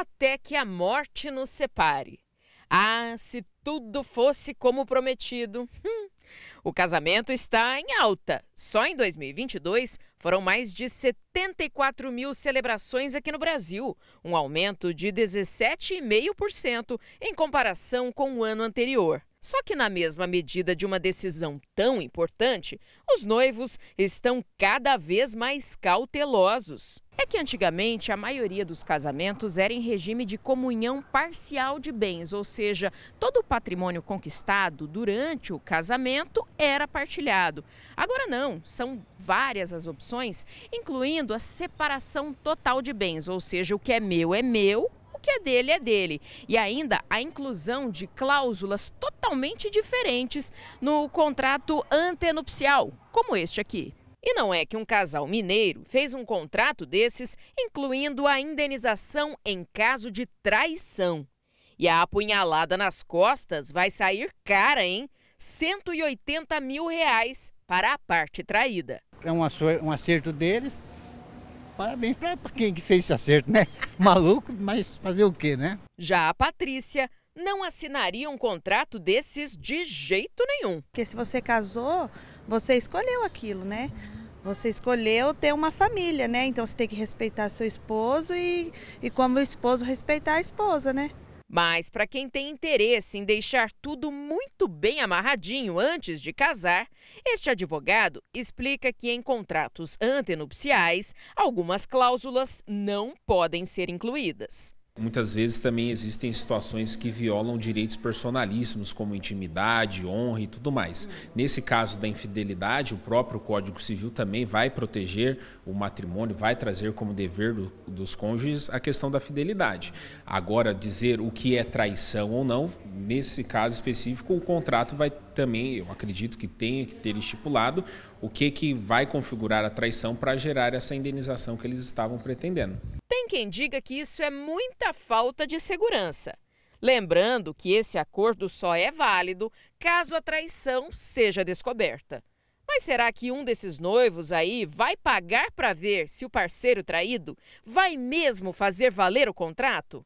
até que a morte nos separe. Ah, se tudo fosse como prometido. Hum. O casamento está em alta. Só em 2022 foram mais de 74 mil celebrações aqui no Brasil, um aumento de 17,5% em comparação com o ano anterior. Só que, na mesma medida de uma decisão tão importante, os noivos estão cada vez mais cautelosos. É que antigamente a maioria dos casamentos era em regime de comunhão parcial de bens, ou seja, todo o patrimônio conquistado durante o casamento era partilhado. Agora não, são várias as opções, incluindo a separação total de bens, ou seja, o que é meu é meu que é dele é dele. E ainda a inclusão de cláusulas totalmente diferentes no contrato antenupcial, como este aqui. E não é que um casal mineiro fez um contrato desses, incluindo a indenização em caso de traição. E a apunhalada nas costas vai sair cara, hein? 180 mil reais para a parte traída. É um acerto deles, Parabéns para quem que fez esse acerto, né? Maluco, mas fazer o quê, né? Já a Patrícia não assinaria um contrato desses de jeito nenhum. Porque se você casou, você escolheu aquilo, né? Você escolheu ter uma família, né? Então você tem que respeitar seu esposo e, e como o esposo respeitar a esposa, né? Mas para quem tem interesse em deixar tudo muito bem amarradinho antes de casar, este advogado explica que em contratos antenupciais, algumas cláusulas não podem ser incluídas. Muitas vezes também existem situações que violam direitos personalíssimos, como intimidade, honra e tudo mais. Nesse caso da infidelidade, o próprio Código Civil também vai proteger o matrimônio, vai trazer como dever do, dos cônjuges a questão da fidelidade. Agora, dizer o que é traição ou não, nesse caso específico, o contrato vai também, eu acredito que tenha que ter estipulado o que, que vai configurar a traição para gerar essa indenização que eles estavam pretendendo quem diga que isso é muita falta de segurança. Lembrando que esse acordo só é válido caso a traição seja descoberta. Mas será que um desses noivos aí vai pagar para ver se o parceiro traído vai mesmo fazer valer o contrato?